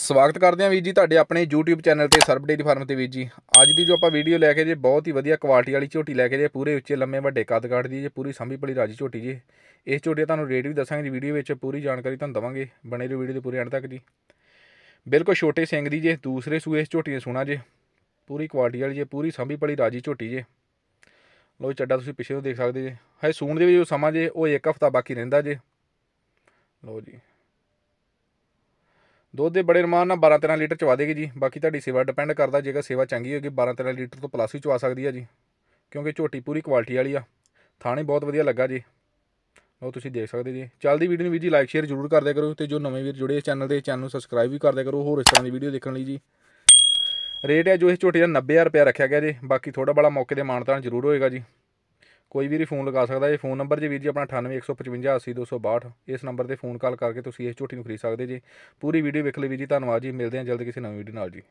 ਸਵਾਗਤ ਕਰਦੇ ਆਂ ਵੀਰ ਜੀ ਤੁਹਾਡੇ ਆਪਣੇ YouTube ਚੈਨਲ ਤੇ ਸਰਬ ਡੇਰੀ ਫਾਰਮ ਤੇ ਵੀਰ ਜੀ ਅੱਜ ਦੀ ਜੋ ਆਪਾਂ ਵੀਡੀਓ ਲੈ ਕੇ ਜੇ ਬਹੁਤ ਹੀ ਵਧੀਆ ਕੁਆਲਿਟੀ ਵਾਲੀ ਝੋਟੀ ਲੈ ਕੇ ਜੇ ਪੂਰੇ ਉੱਚੇ ਲੰਮੇ ਵੱਡੇ ਕੱਦ ਕਾਟ ਦੀ ਜੇ ਪੂਰੀ ਸੰਭੀ ਭਲੀ ਰਾਜੀ ਝੋਟੀ ਜੀ ਇਸ ਝੋਟੀ ਦਾ ਤੁਹਾਨੂੰ ਰੇਟ ਵੀ ਦੱਸਾਂਗੇ ਜੀ ਵੀਡੀਓ ਵਿੱਚ ਪੂਰੀ ਜਾਣਕਾਰੀ ਤੁਹਾਨੂੰ ਦਵਾਂਗੇ ਬਣੇ ਰਹੋ ਵੀਡੀਓ ਦੇ ਪੂਰੇ ਅੰਤ ਤੱਕ ਜੀ ਬਿਲਕੁਲ ਛੋਟੇ ਸਿੰਘ ਦੀ ਜੇ ਦੂਸਰੇ ਸੂਏ ਇਸ ਝੋਟੀ ਦੇ ਸੁਣਾ ਜੇ ਪੂਰੀ ਕੁਆਲਿਟੀ ਵਾਲੀ ਜੇ ਪੂਰੀ ਸੰਭੀ ਭਲੀ ਰਾਜੀ ਝੋਟੀ ਜੇ ਲੋ ਚੱਡਾ ਤੁਸੀਂ ਪਿੱਛੇ ਤੋਂ ਦੇਖ ਸਕਦੇ ਜੇ ਹਾਏ ਸੂਣ ਦੇ ਵੀ ਜੋ ਸਮਾਂ ਜੇ ਉਹ ਇੱਕ ਹਫਤਾ ਬਾਕੀ ਰਹਿੰਦਾ ਜੇ ਲੋ ਜੀ ਦੁੱਧ ਦੇ ਬੜੇ ਰਮਾਨ ਨਾਲ 12-13 ਲੀਟਰ ਚਵਾ ਦੇਗੀ ਜੀ ਬਾਕੀ ਤੁਹਾਡੀ ਸੇਵਾ ਡਿਪੈਂਡ ਕਰਦਾ ਜੇਕਰ ਸੇਵਾ ਚੰਗੀ ਹੋਏਗੀ 12-13 ਲੀਟਰ ਤੋਂ ਪਲੱਸ ਵੀ ਚਵਾ ਸਕਦੀ ਆ ਜੀ ਕਿਉਂਕਿ ਝੋਟੀ ਪੂਰੀ ਕੁਆਲਿਟੀ ਵਾਲੀ ਆ ਥਾਣੇ ਬਹੁਤ ਵਧੀਆ ਲੱਗਾ ਜੀ ਉਹ ਤੁਸੀਂ ਦੇਖ ਸਕਦੇ ਜੀ ਚੱਲਦੀ ਵੀਡੀਓ ਨੂੰ ਵੀ ਜੀ ਲਾਈਕ ਸ਼ੇਅਰ ਜ਼ਰੂਰ ਕਰਦੇ ਕਰੋ ਤੇ ਜੋ ਨਵੇਂ ਵੀਰ ਜੁੜੇ ਇਸ ਚੈਨਲ ਦੇ ਚੈਨਲ ਨੂੰ ਸਬਸਕ੍ਰਾਈਬ ਵੀ ਕਰਦੇ ਕਰੋ ਹੋਰ ਇਸ ਤਰ੍ਹਾਂ ਦੀ ਵੀਡੀਓ ਦੇਖਣ ਲਈ ਜੀ ਰੇਟ ਹੈ ਜੋ ਇਸ ਝੋਟੀ ਦਾ 90000 ਰੁਪਏ ਰੱਖਿਆ ਗਿਆ ਜੀ ਬਾਕੀ ਥੋੜਾ ਬੜਾ ਮੌਕੇ ਦੇ ਮਾਨਤਾਨ ਜ਼ਰੂਰ ਹੋਏਗਾ ਜੀ ਕੋਈ ਵੀ ਫੋਨ ਲਗਾ ਸਕਦਾ ਇਹ ਫੋਨ ਨੰਬਰ ਜੀ ਵੀਰ ਜੀ ਆਪਣਾ 9815580262 ਇਸ ਨੰਬਰ ਤੇ ਫੋਨ ਕਾਲ ਕਰਕੇ ਤੁਸੀਂ ਇਸ ਝੋਟੀ ਨੂੰ ਖਰੀਦ ਸਕਦੇ ਜੀ ਪੂਰੀ ਵੀਡੀਓ ਵੇਖ ਲਈ ਵੀਰ ਜੀ ਧੰਨਵਾਦ ਜੀ ਮਿਲਦੇ ਹਾਂ ਜਲਦ ਕਿਸੇ ਨਵੀਂ ਵੀਡੀਓ ਨਾਲ ਜੀ